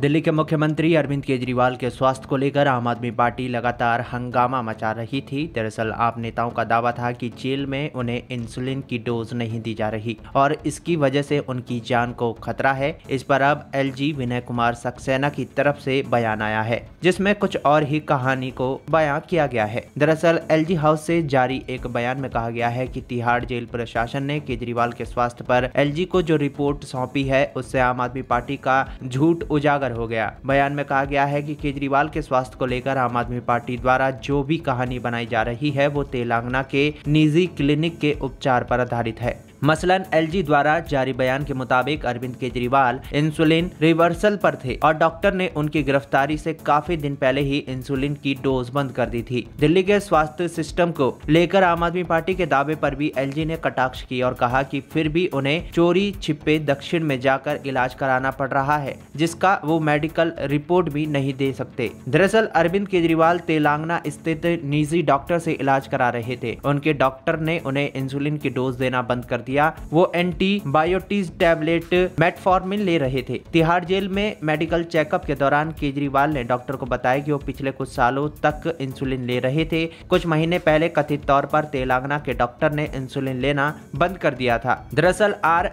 दिल्ली के मुख्यमंत्री अरविंद केजरीवाल के स्वास्थ्य को लेकर आम आदमी पार्टी लगातार हंगामा मचा रही थी दरअसल आप नेताओं का दावा था कि जेल में उन्हें इंसुलिन की डोज नहीं दी जा रही और इसकी वजह से उनकी जान को खतरा है इस पर अब एलजी विनय कुमार सक्सेना की तरफ से बयान आया है जिसमें कुछ और ही कहानी को बयां किया गया है दरअसल एल हाउस से जारी एक बयान में कहा गया है की तिहाड़ जेल प्रशासन ने केजरीवाल के स्वास्थ्य पर एल को जो रिपोर्ट सौंपी है उससे आम आदमी पार्टी का झूठ उजागर उजागर हो गया बयान में कहा गया है कि केजरीवाल के स्वास्थ्य को लेकर आम आदमी पार्टी द्वारा जो भी कहानी बनाई जा रही है वो तेलंगाना के निजी क्लिनिक के उपचार पर आधारित है मसलन एलजी द्वारा जारी बयान के मुताबिक अरविंद केजरीवाल इंसुलिन रिवर्सल पर थे और डॉक्टर ने उनकी गिरफ्तारी से काफी दिन पहले ही इंसुलिन की डोज बंद कर दी थी दिल्ली के स्वास्थ्य सिस्टम को लेकर आम आदमी पार्टी के दावे पर भी एलजी ने कटाक्ष की और कहा कि फिर भी उन्हें चोरी छिपे दक्षिण में जाकर इलाज कराना पड़ रहा है जिसका वो मेडिकल रिपोर्ट भी नहीं दे सकते दरअसल अरविंद केजरीवाल तेलंगाना स्थित निजी डॉक्टर से इलाज करा रहे थे उनके डॉक्टर ने उन्हें इंसुलिन की डोज देना बंद कर दिया किया वो एंटी टैबलेट मेटफॉर्मिन ले रहे थे तिहाड़ जेल में मेडिकल चेकअप के दौरान केजरीवाल ने डॉक्टर को बताया कि वो पिछले कुछ सालों तक इंसुलिन ले रहे थे कुछ महीने पहले कथित तौर पर तेलंगाना के डॉक्टर ने इंसुलिन लेना बंद कर दिया था दरअसल आर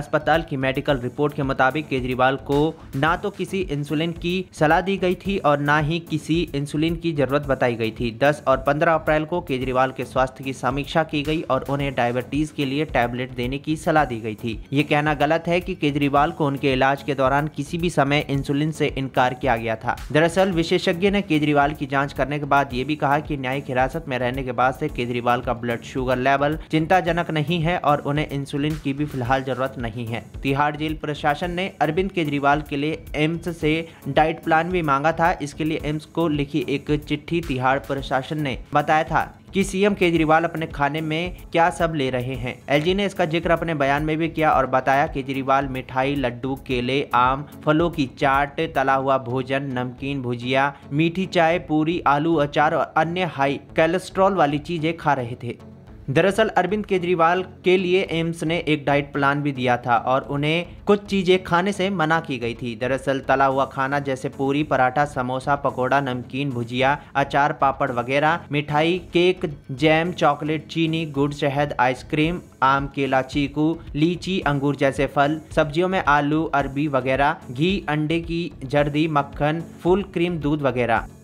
अस्पताल की मेडिकल रिपोर्ट के मुताबिक केजरीवाल को ना तो किसी इंसुलिन की सलाह दी गई थी और ना ही किसी इंसुलिन की जरूरत बताई गई थी दस और पंद्रह अप्रैल को केजरीवाल के स्वास्थ्य की समीक्षा की गई और उन्हें डायबिटीज के लिए टैब टैबलेट देने की सलाह दी गई थी ये कहना गलत है कि केजरीवाल को उनके इलाज के दौरान किसी भी समय इंसुलिन से इनकार किया गया था दरअसल विशेषज्ञ ने केजरीवाल की जांच करने के बाद ये भी कहा कि न्यायिक हिरासत में रहने के बाद से केजरीवाल का ब्लड शुगर लेवल चिंताजनक नहीं है और उन्हें इंसुलिन की भी फिलहाल जरूरत नहीं है तिहाड़ जेल प्रशासन ने अरविंद केजरीवाल के लिए एम्स से डाइट प्लान भी मांगा था इसके लिए एम्स को लिखी एक चिट्ठी तिहाड़ प्रशासन ने बताया था कि सीएम केजरीवाल अपने खाने में क्या सब ले रहे हैं एलजी ने इसका जिक्र अपने बयान में भी किया और बताया केजरीवाल मिठाई लड्डू केले आम फलों की चाट तला हुआ भोजन नमकीन भुजिया मीठी चाय पूरी आलू अचार और अन्य हाई कैलेस्ट्रॉल वाली चीजें खा रहे थे दरअसल अरविंद केजरीवाल के लिए एम्स ने एक डाइट प्लान भी दिया था और उन्हें कुछ चीजें खाने से मना की गई थी दरअसल तला हुआ खाना जैसे पूरी पराठा समोसा पकौड़ा नमकीन भुजिया अचार पापड़ वगैरह मिठाई केक जैम चॉकलेट चीनी गुड़ शहद आइसक्रीम आम केला चीकू लीची अंगूर जैसे फल सब्जियों में आलू अरबी वगैरह घी अंडे की जर्दी मक्खन फुल क्रीम दूध वगैरह